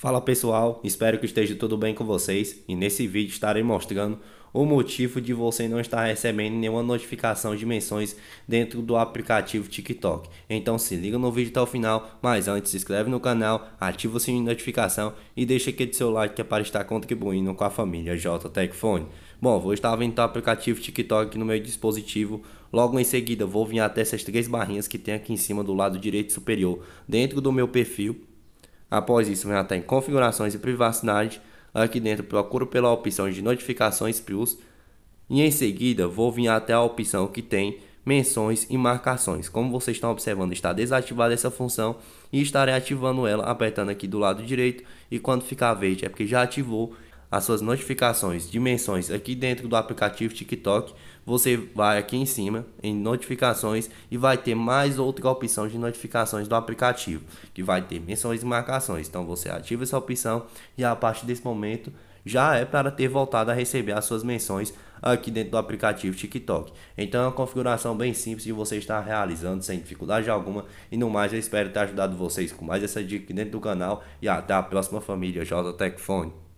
Fala pessoal, espero que esteja tudo bem com vocês e nesse vídeo estarei mostrando o motivo de você não estar recebendo nenhuma notificação de menções dentro do aplicativo TikTok. Então se liga no vídeo até o final, mas antes se inscreve no canal, ativa o sininho de notificação e deixa aquele seu like que é para estar contribuindo com a família JTech Bom, vou estar vendo o aplicativo TikTok no meu dispositivo. Logo em seguida, vou vir até essas três barrinhas que tem aqui em cima do lado direito superior, dentro do meu perfil Após isso, vem até em configurações e privacidade. Aqui dentro procuro pela opção de notificações plus e em seguida vou vir até a opção que tem menções e marcações. Como vocês estão observando, está desativada essa função e estarei ativando ela apertando aqui do lado direito e quando ficar verde é porque já ativou as suas notificações, dimensões aqui dentro do aplicativo TikTok, você vai aqui em cima em notificações e vai ter mais outra opção de notificações do aplicativo, que vai ter menções e marcações. Então você ativa essa opção e a partir desse momento já é para ter voltado a receber as suas menções aqui dentro do aplicativo TikTok. Então é uma configuração bem simples de você estar realizando sem dificuldade alguma. E no mais, eu espero ter ajudado vocês com mais essa dica aqui dentro do canal. E até a próxima família Jota Fone.